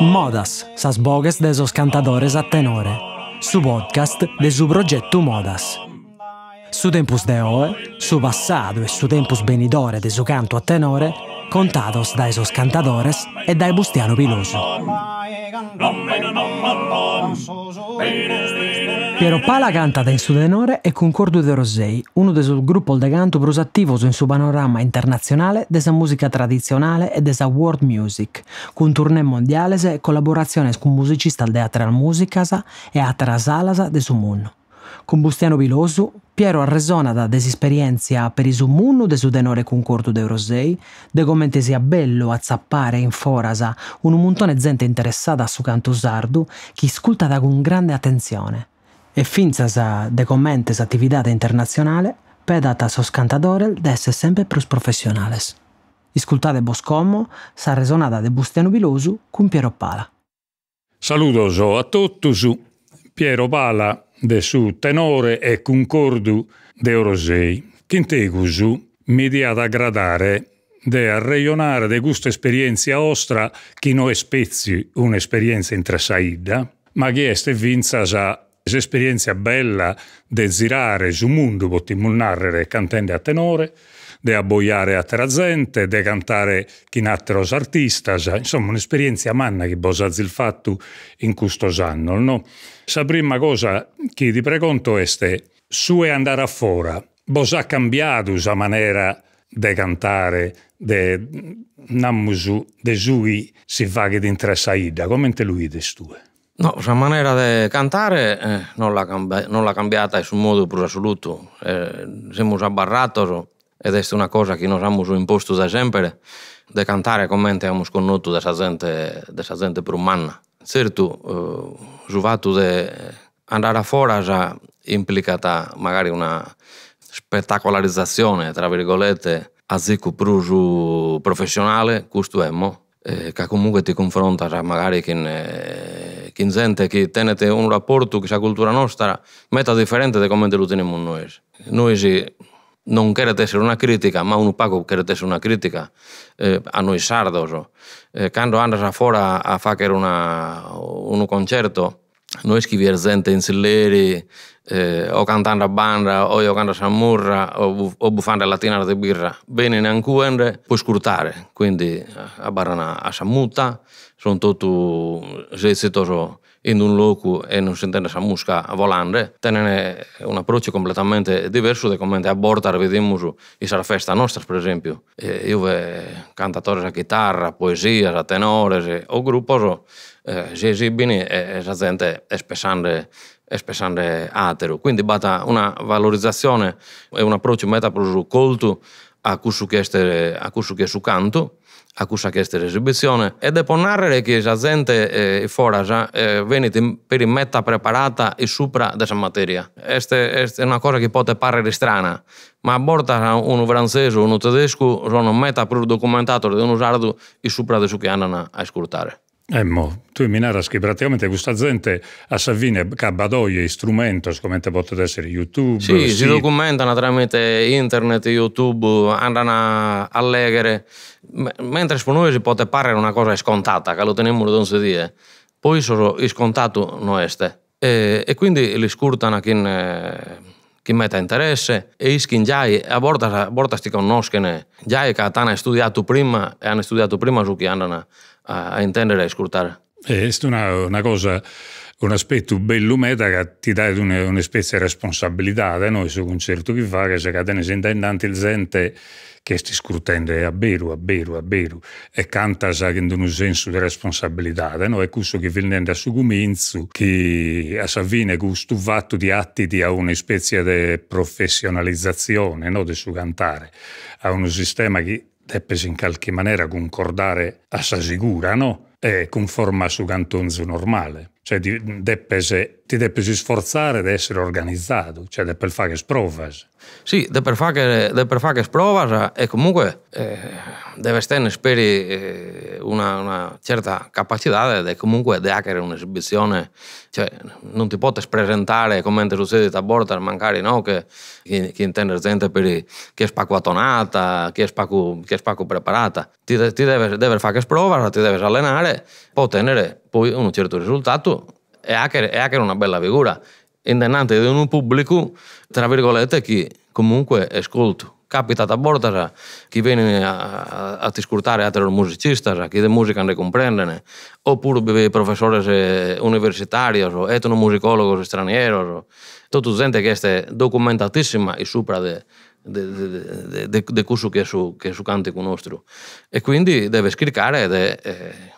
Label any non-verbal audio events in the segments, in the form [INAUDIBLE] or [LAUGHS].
Modas, sas bogues de esos cantadores a tenore. Su podcast de su progetto Modas. Su tempus de oe, su passato e su tempus benidore de su canto a tenore contados da esos cantadores e dai Bustiano Piloso. Piero Pala canta da in su denore e con Cordu de Rosei, uno dei suoi gruppi de canto più attivi in suo panorama internazionale della musica tradizionale e della world music, con tournée mondiali e collaborazioni con musicisti al teatral musica e a trasalasa de suo mondo. Con Bustiano Piloso, Piero arresona da desesperienza per il suo munno de su denore concordo de Rosei, de commente sia bello a zappare in forasa un montone gente interessata a su canto sardu che ascolta con grande attenzione. E finza sa de commentes attività internazionale, pedata sos cantadore d'esse sempre più professionales. Iscultate Boscommo, sa resonata de Bustiano Pilosu con Piero Pala. Saludos a tutti su Piero Pala de su tenore e concordu de Orosei, mi dia ad agradare de arreionare de gusto esperienza ostra chi no è spezzi un'esperienza intrasaida, ma che este vinza già esperienza bella de zirare su mondo botti narrere cantende a tenore, de abboiare a trazente, de cantare chinatteros artista, insomma un'esperienza manna che bosazzi il fatto in questo anno. No? Sa prima cosa che ti preconto è este su e andare a fora, ha cambiato la maniera de cantare, de namusu, de sui si fa che d'interessaida, come te lui destue. No, la maniera di cantare eh, non, l'ha cambiata in nessun modo più assoluto. Eh, siamo abbarrati ed è una cosa che noi abbiamo imposto da sempre, di cantare come abbiamo conosciuto questa gente, questa gente brumanna. Certo, eh, fatto di andare fuori già implicata magari una spettacolarizzazione, tra virgolette, a zicco più professionale, questo è mo', eh, che comunque ti confronta magari con, eh, con gente che tiene un rapporto con la cultura nostra, metà differente di come lo teniamo noi. Noi non querete essere una critica, ma un Paco querete essere una critica eh, a noi sardos. Eh, quando andas fuori a fare un concerto, non scrivere gente in silleri, eh, o cantando a banda, o io a Samurra, o, bu- o buffando a latina di birra. Bene, neanche puoi scurtare, quindi eh, a barana a Sammuta, sono tutto, se, se in un luogo e non sentire la musica volare, tenere un approccio completamente diverso da come a Bortar vediamo in la festa nostra, per esempio. E io cantatore a chitarra, poesia, a tenore, o gruppo eh, si esibono e la gente è spessante atero. Quindi bata una valorizzazione e un approccio metaprosu colto a questo che è su canto accuscia questa esibizione e devo narrare che la gente eh, fuori eh, viene per metà preparata e sopra questa materia. Questa è una cosa che può parere strana, ma a volte un francese o un tedesco sono metà più documentato di un usardo e sopra di ciò che andano a ascoltare. Emmo, eh, tu mi narras che praticamente questa gente a Savine cabbadoie strumenti come potete essere YouTube. Sì, si documentano tramite internet, YouTube, andano a leggere. Mentre per noi si può parere una cosa scontata, che lo teniamo da si dice, poi sono scontato non este. E, e, quindi li scurtano chi, chi mette interesse e iskin giai, a volte, a volte ti conoscono, giai che hanno studiato prima e hanno studiato prima su chi andano a, a intendere e a ascoltare. È una, una cosa un aspetto bellumeta che ti dà una, una specie di responsabilità da eh? noi su un certo che fa che se cadene sente innanzi il gente che sti scrutando eh, a beru, a beru, a beru e canta in un senso di responsabilità da eh? noi è questo che viene da su cominzo che a Savine questo fatto di atti di una specie di professionalizzazione no, del suo cantare a un sistema che deppes in qualche maniera concordare a sa sicura, no? E conforma su cantonzo normale. Cioè, deppes ti devi sforzare di essere organizzato, cioè di per fare provas. Sì, di per fare, di per e comunque eh, deve essere speri eh, una, una, certa capacità di comunque di avere un'esibizione, cioè non ti puoi presentare come succede a volte, magari no, che, che, che intende gente per, che è spacquatonata, che è spacco, che è preparata. Ti, ti deve, deve fare provas, ti devi allenare, può ottenere poi un certo risultato è anche, è anche una bella figura innanzi di un pubblico, tra virgolette, che comunque è ascolto. Capita a bordo chi viene a, a, ascoltare altri musicisti, chi di musica ne comprende, oppure professori eh, universitari, etnomusicologi stranieri, tutta gente che è documentatissima e sopra di questo che è su, canti con su nostro. E quindi deve scricare ed è... Eh,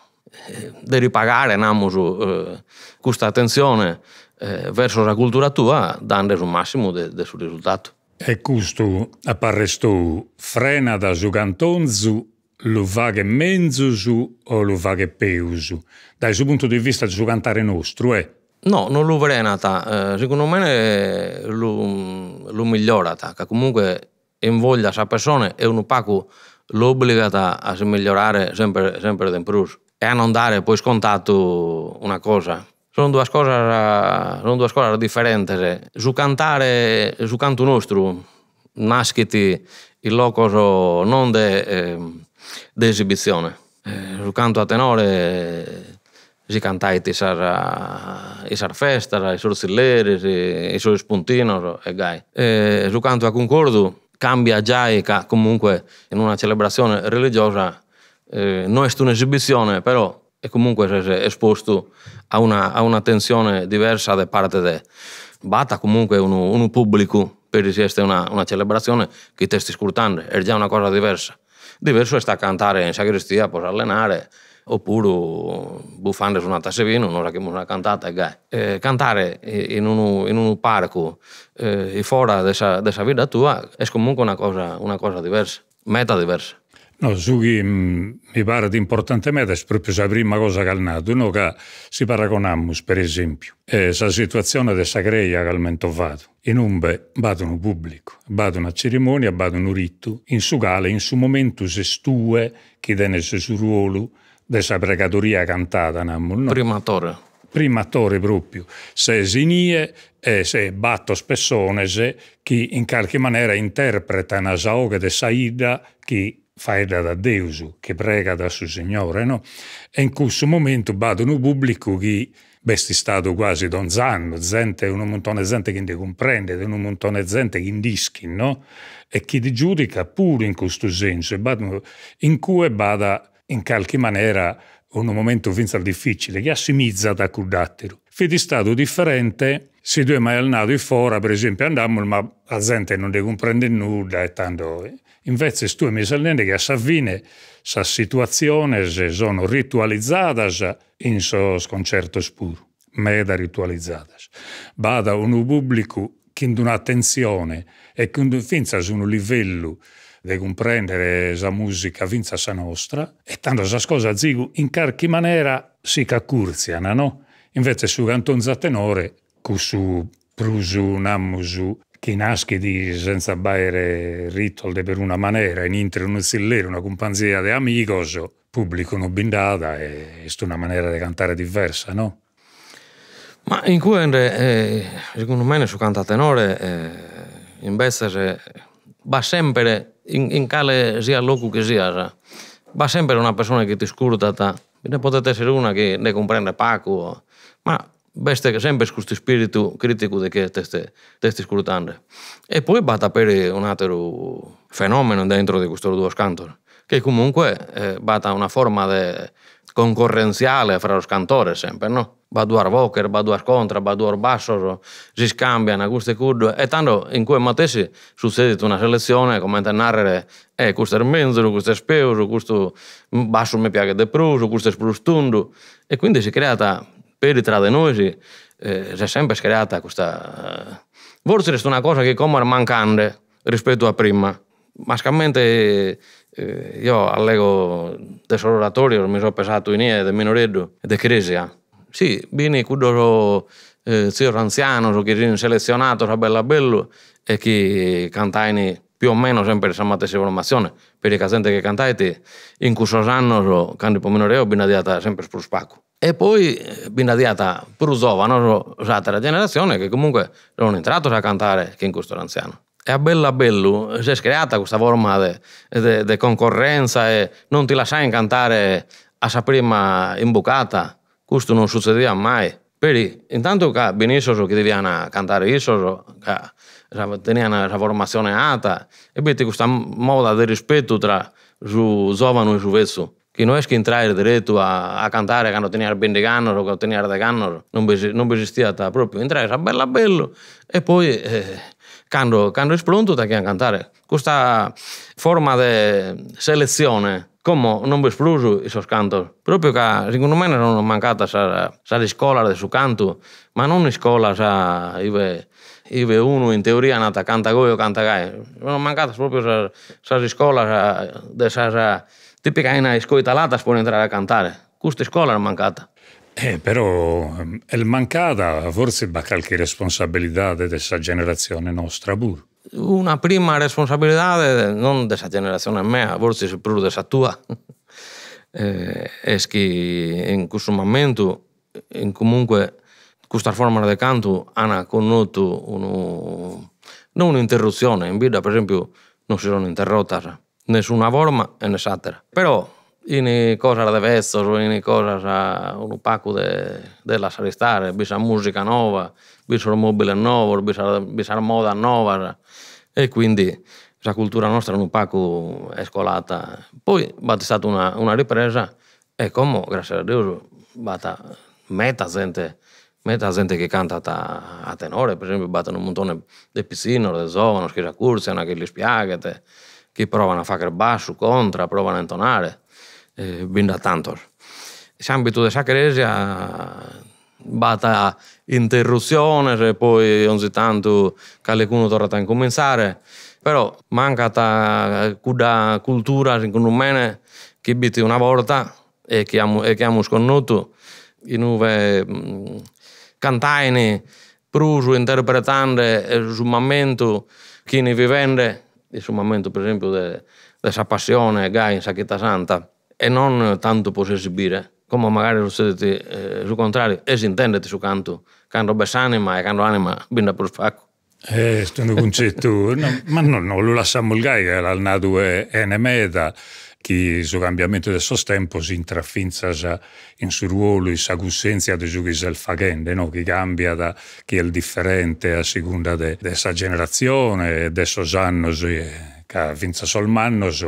eh, devi ripagare in su eh, questa attenzione eh, verso la cultura tua dando il massimo del de risultato. E questo apparresto frena da giugantonzu lo vaghe menzusu o lo vaghe peusu? Dal suo punto di vista del cantare nostro, eh? No, non lo frenata, eh, secondo me lo, eh, lo migliorata, che comunque invoglia questa persona e un pacco lo obbligata a migliorare sempre, sempre di più a non dare poi scontato una cosa. Sono due cose, sono due cose differenti. Su cantare, su canto nostro, nasciti il loco non di eh, esibizione. Eh, su canto a tenore eh, si cantai i sar, i sar i sorzilleri, i suoi spuntini, e gai. Eh, su canto a concordo cambia già e comunque in una celebrazione religiosa eh, non è un'esibizione, però è comunque esposto a una, a una tensione diversa da parte di... Bata comunque un, un pubblico per richiesta una, una celebrazione che ti stai ascoltando, è già una cosa diversa. Diverso è sta cantare in sagrestia, poi allenare, oppure buffando su una tassa di vino, non che una cantata, Eh, cantare in un, in un parco eh, fuori della vita tua è comunque una cosa, una cosa diversa, meta diversa. No, su chi mm, mi pare di importante meta, è proprio la prima cosa che ha nato, noi che si paragoniamo, per esempio, è la situazione della Sacreia che ha momento vado. In Umbe vado un pubblico, vado una cerimonia, vado un rito, in su cale, in su momento se stue, chi tiene il suo ruolo, della pregatoria cantata, nammo, no? Prima attore. Prima attore proprio, se esinie, e se batto spessonese, chi in qualche maniera interpreta una saoga de Saida, chi faida da Deusu, che prega da suo Signore, no? E in questo momento badono pubblico che besti stato quasi don zanno, gente, un montone di gente che ne comprende, un montone di gente che indischi, no? E chi ti giudica pure in questo senso, in cui bada in qualche maniera un momento vincer difficile, che assimizza da Curdatteru. Fede stato differente se due mai al nato e fora, per esempio, andammo, ma la gente non ne comprende nulla e tanto. Eh. Invece, tu mi salende che a Savine, sa situazione sono ritualizzate in so sconcerto spuro, meda ritualizzate. Bada un pubblico che ha un'attenzione e che finza su un livello de comprendere la musica vinza sa nostra, e tanto sa cosa zigu in qualche maniera si caccurziana, no? Invece su cantonza tenore, cusu prusu namusu, che nasce di senza baire ritolde per una maniera, in intre un zillero, una compagnia di amigos, pubblico non bindata, e è una maniera di cantare diversa, no? Ma in cui, eh, secondo me, su canta tenore, eh, invece va sempre in, in cale sia locu che sia, va sempre una persona che ti scurta, ta. ne potete essere una che ne comprende o... ma veste sempre questo spirito critico di che te stai scrutando. E poi va a un altro fenomeno dentro di questo due cantori, che comunque eh, va a una forma de concorrenziale fra os cantores sempre, no? Baduar voker, baduar kontra, baduar Basso, si scambiano queste curve e tanto in quei matessi succede una selezione come narrare eh, questo è menzzo, questo è Speuso, questo basso mi piace di Pruso, questo è sprustundo e quindi si è creata per tra di noi si, eh, si è sempre creata questa eh, forse è una cosa che come mancante rispetto a prima mascalmente eh, io allego oratorio, mi sono pesato in e di minoreggio di crisi sì, vieni kudoro eh, il zio anziano, che è selezionato, era bella bello, e che cantaini più o meno sempre la stessa formazione, per i casenti che cantate in questo anno, quando pomino reo, binadiata sempre più spacco. E poi eh, binadiata più giovane, l'altra generazione, che comunque non è entrato a cantare che in questo anziano. E a bella a bello eh, si è creata questa forma di concorrenza e non ti lasciare cantare a sa prima imbucata, questo non succedeva mai. Per intanto che benissimo che dovevano cantare isso, che tenevano la formazione alta, e vedi questa moda di rispetto tra il giovane e il vecchio. Che non è che entrare diretto a, a cantare quando teniamo 20 anni o quando teniamo 10 anni, non, non esisteva proprio. Entrare a bella bello e poi... Eh, quando, quando è pronto, ti a cantare. Questa forma di selezione Como non vos fluso esos cantos. Proprio che secondo me non sono mancata sa, sa scuola di su canto, ma non scuola sa ive, ive uno in teoria nata canta goio canta gai. Sono mancata proprio sa, sa scuola sa, de sa, sa tipica in scoitalata può entrare a cantare. Questa scuola è mancata. Eh, però ehm, è mancata forse qualche responsabilità di questa generazione nostra pure. unha prima responsabilidade non desa generación mea, vos se prur desa túa. [LAUGHS] eh, es que en questo momento, en comunque custa forma de canto con connotato uno, non unha interrupción en vida, por exemplo, non si sono nes unha forma e nessuno. Pero ini cosa de vessos, ini cosa un pacu de, de lasaristare, bisa musica nuova, bisa un mobile nuovo, bisa, bisa moda nuova e quindi la cultura nostra è un pacu scolata. Poi è stata una, una, ripresa e come, grazie a Dio, bata meta gente, meta gente che canta a, a tenore, per esempio, battono un montone di piscine, di giovani, che si accursiano, che li spiagate, che provano a fare basso, contra, provano a intonare. Eh, vinda tantor. S'ambito de sa Chiesa bata e poi ogni tanto qualcuno torna a incominciare, eh. però manca questa cultura, secondo me, che bitti una volta e che abbiamo, conosciuto, che abbiamo sconosciuto i nuovi cantaini, pruso, interpretando sul momento chi ne vivende, sul momento per esempio della de passione che ha in Sacchetta Santa e non tanto per esibire, come magari lo siete eh, sul contrario, e si intende su canto, canto bessanima e canto anima, binda per spacco. Eh, è un concetto, [LAUGHS] no, ma no, no, lo lasciamo il gai, era il nado enemeda, che su cambiamento del suo tempo si intraffinza in suo ruolo, in sua coscienza di ciò che è il fagende, no? che cambia da chi è il differente a seconda della de generazione, dei suoi anni. Eh ca finzas sos mannos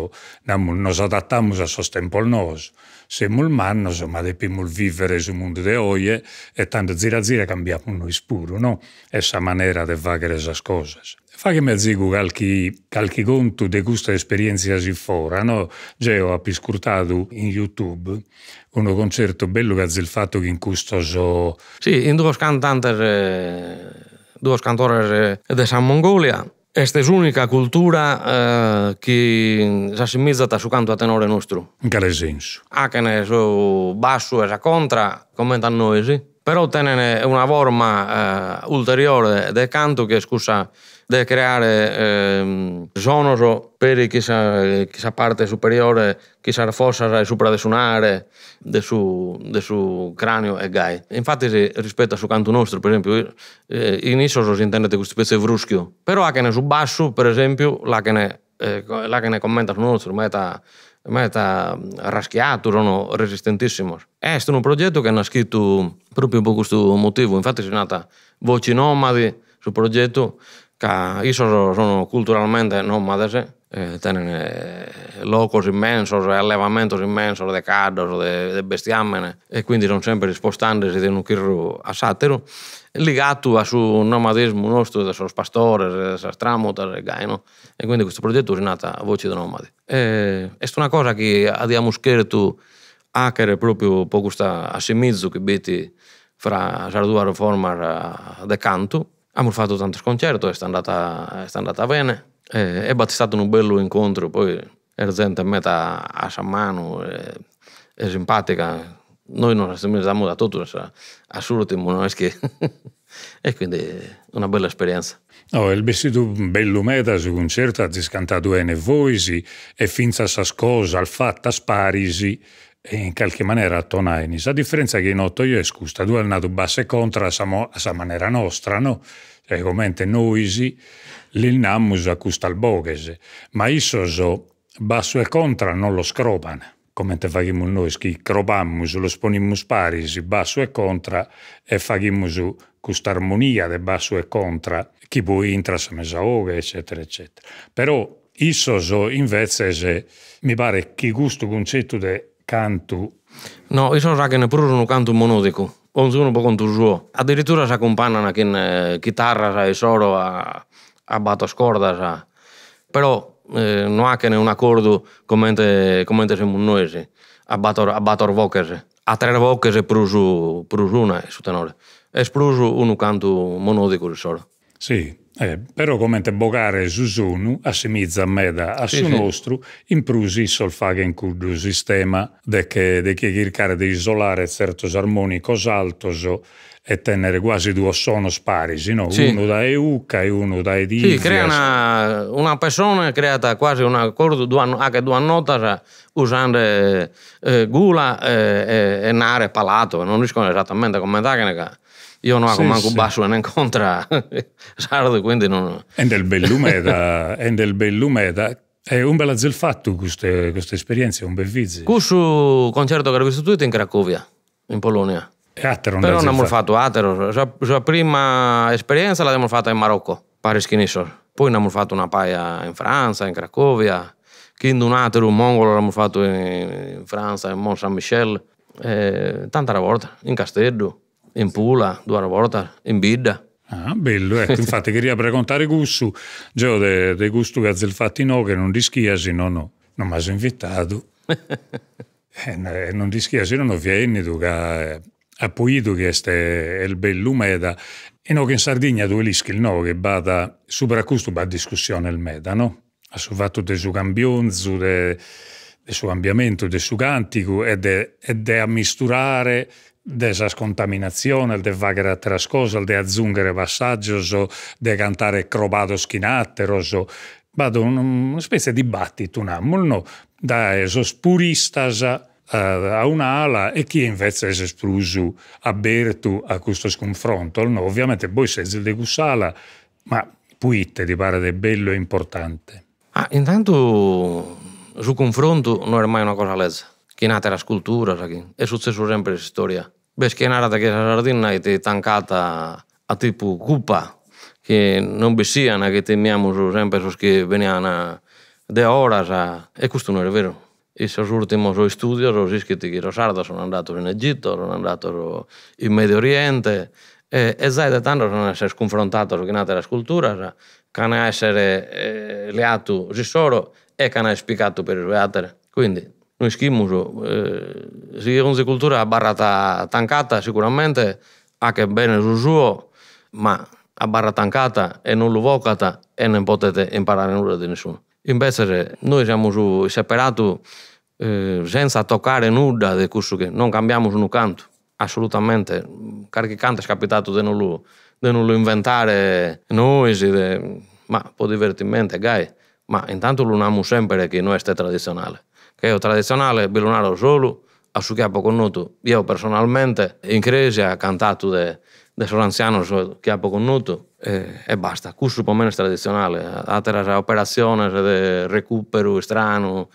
nos adattiamo a tempo il nostro. Siamo il mannos, ma dobbiamo vivere su mundu de oie e tanto zira zira cambiamo noi spuro, no? E sa manera de faghere sas cosas. Faghemi a zigu calchi, calchi contu de custa esperienzia si fora, no? Geo ha piscurtadu in YouTube unu concerto bello che il fatto che in custos... Sì, in due cantanti, eh, due cantori della Mongolia Esta é a única cultura uh, que se asimizzata canto a tenore nostro. Ah, Encara é xenso. Ah, che é so, basso é sa contra, commenta a noi, sì. però tenere una forma eh, ulteriore del canto che scusa di creare eh, sonoro per chi sa, parte superiore, chi sa fossa sopra di suonare, del suo, de su cranio e gai. Infatti rispetto al suo canto nostro, per esempio, eh, in iso si intende questo pezzo di bruschio, però anche nel basso, per esempio, là che ne, eh, là che ne commenta sul nostro, ma ma τα raschiato, erano resistentissimo. È stato un progetto che era scritto proprio per questo motivo. Infatti, si nata voci nomadi sul progetto, che io sono culturalmente nomade, Ήταν eh, λόγος eh, immenso, allevamento immenso de cardos, de, de bestiamine e quindi sono sempre spostandosi da un chirro a satero legato al nomadismo nostro, dei suoi pastori, delle tramutas e gaino e quindi questo progetto è nato a voce dei nomadi. E, è una cosa che abbiamo scritto a che proprio poco questa assimizzo che biti fra due Formar di canto. Abbiamo fatto tanti concerti, è andata, è andata bene eh, è battezzato un bello incontro, poi era gente a metà a sciamano, eh, è simpatica, noi non assomigliamo da tutto, cioè, assolutamente, non è che... e quindi una bella esperienza. No, il vestito bello meta su concerto ha scantato bene voisi e finza sa cosa, al fatta sparisi e in qualche maniera tonaini. La differenza che in otto io e scusta, due hanno nato basse contra a sa maniera nostra, no? ergommente noisi l'innamus accusta borghese, ma issoso basso e contra non lo scroban, come te facciamo noi, che crobammus, lo sponimmus paris, basso e contra, e facciamo questa armonia del basso e contra, chi poi intras mesaoga, eccetera, eccetera. Però issoso invece se, mi pare che gusto concetto de canto. No, io sono raga ne pure un canto monodico, 11 un po' contusuo. Addirittura si accompagnano con eh, guitarras, a solo a, a batos cordas. A... Pero eh, non ha che un accordo come, come siamo un sì. a bator a bator vocche, eh. a tre vocche più una, su tenore. Es più un canto monodico solo. Sí, Eh, però commente bogare Susunu assimizza meda a sì, su nostru sì. imprusi solfagen cuddu sistema de che, de che cercare di isolare certos armonicos altos e tenere quasi due sono parisi, no? sì. uno da Eucca e uno da Edizia. Sì, crea una, una persona creata quasi un accordo, due, anche due note usando eh, gula eh, e, nare palato, non riescono esattamente a commentare io non ho sì, manco sì. basso ne incontra sardo, [LAUGHS] quindi non... E del bellumeda, [LAUGHS] e del bellumeda, è un bel azel fatto queste, queste esperienze, un bel vizio. Questo concerto che ho visto tutti in Cracovia, in Polonia. E Ateron Però non abbiamo fatto Ateron, la sua prima esperienza l'abbiamo fatta in Marocco, pare Schinisor. Poi abbiamo fatto una paia in Francia, in Cracovia. Quindi un un mongolo l'abbiamo fatto in, in Francia, in Mont Saint-Michel. Eh, tanta volta, in Castello in Pula, due volte, in Bidda. Ah, bello, ecco, [LAUGHS] infatti a contare Gussu, Geo de, de Gustu che ha fatto no, che non rischiasi, no, no, non mi ha invitato. eh, non rischia, rischiasi, non vieni, tu che ha eh, poito che è il bello meda, e no che in Sardegna due lischi il no, che bada, supera questo va a discussione il meda, no? Ha fatto del suo campionzo, del de suo cambiamento, del suo cantico, ed è a misturare desa scontaminazione, de vagare trascosa, de aggiungere passaggioso, de cantare crobato schinattero, vado una specie di battito, un no, da esos puristas a un'ala e chi invece è espluso aperto a questo sconfronto, no, ovviamente voi siete di Gussala, ma puite di pare di bello e importante. Ah, intanto sul confronto non è mai una cosa lesa. Chi è nata era scultura, è successo sempre in storia beskenarata che sardina e tancata a tipo cupa, che non vi bessiana che temiamo sempre che veniana de ora, e questo non è vero. E se ultimi suo studio, sono iscritti che sardi sono andati in Egitto, sono andati in Medio Oriente, e, e sai da tanto sono essere confrontati con altre culture, che essere eh, leato di solo e che hanno spiegato per le altre. Quindi noi schimmuso, eh, si cultura barrata tancata sicuramente, ha ah, che bene sul suo, ma a barra tancata e non luvocata e non potete imparare nulla di nessuno. Invece noi siamo su separati eh, senza toccare nulla di questo che non cambiamo su un canto, assolutamente. Qualche canto è capitato di non lo, di non lo inventare noi, de, ma un po' divertimento, gai. Ma intanto lo amiamo sempre che non è tradizionale. que é o tradicional, é solo, ao solo, a poco nuto. Eu, personalmente, in Grecia, cantato de, de Sorancianos che eh, eh, eh, a poco nuto e, e basta. Questo per me è tradizionale. Altre operazioni di recupero strano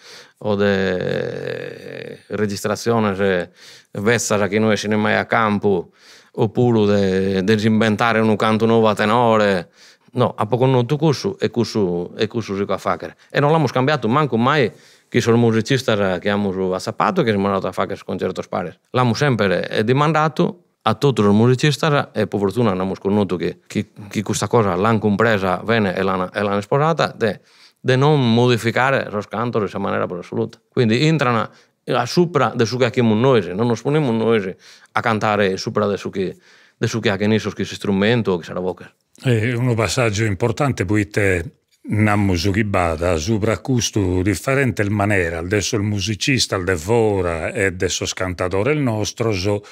o di registrazione vessa che non esce mai a campo oppure di inventare un canto nuovo a tenore. No, ha poco noto questo e questo, e questo si può fare. E non l'abbiamo cambiato manco mai Kisor musicista che abbiamo sapato che siamo andati a fare questo concerto Spares. L'abbiamo sempre domandato a tutti i musicisti e per fortuna abbiamo conosciuto che, che, che, questa cosa l'hanno compresa bene e l'hanno, e di non modificare lo scanto in questa maniera per assoluta. Quindi entrano a sopra di ciò che abbiamo noi, non ci poniamo noi a cantare sopra di ciò che, di ciò che abbiamo questo strumento o che sarà voce. È un passaggio importante, poi te una musuribada sopra questo differente maniera. Adesso il musicista, il devora e adesso scantatore il nostro, so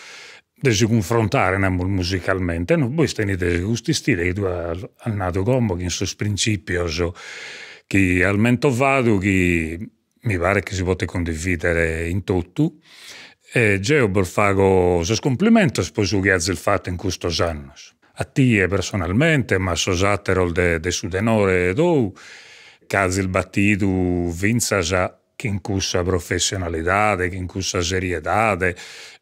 desi confrontare musicalmente. No, voi tenete questi stili che al nato combo, che in sus principio, so, che al mento vado, che mi pare che si possa condividere in tutto. E Geo Borfago, se complimento, sposo che il fatto in questo anno a te personalmente, ma sosatterol de, de sudenore dou, cazil batidu vinzasa che incussa professionalità, che incussa seriedade,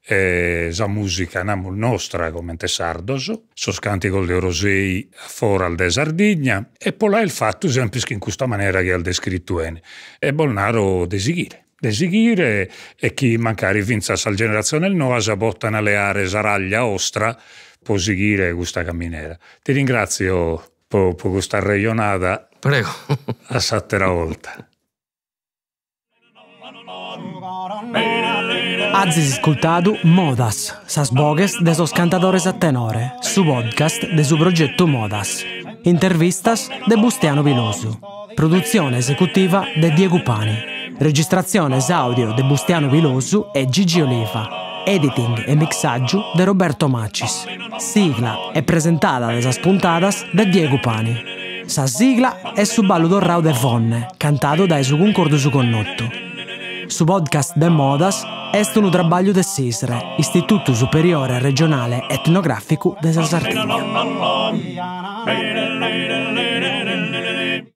eh, la musica namul nostra come te sardos, sos canticol de Orosei fora al de Sardigna, e pola il fatto sempre che in questa maniera che ha descritto ene, e bolnaro desighire. Desighire e chi mancari vinza al generazione il noa sa bottan le aree saraglia ostra, può questa camminera. Ti ringrazio per questa ragionata. Prego. [LAUGHS] a sattera volta. Azi ascoltado Modas, sas bogues de sos cantadores a tenore, su podcast de su progetto Modas. Intervistas de Bustiano Piloso. Produzione esecutiva de Diego Pani. Registrazione audio de Bustiano Piloso e Gigi Oliva editing e mixaggio di Roberto Macis. Sigla è presentata da Esas puntadas da Diego Pani. Sa sigla è su ballo do Rau de Vonne, cantato da Esu concordo su connotto. Su podcast de modas è un trabaglio de Sisre, Istituto Superiore Regionale Etnografico de Sasartini.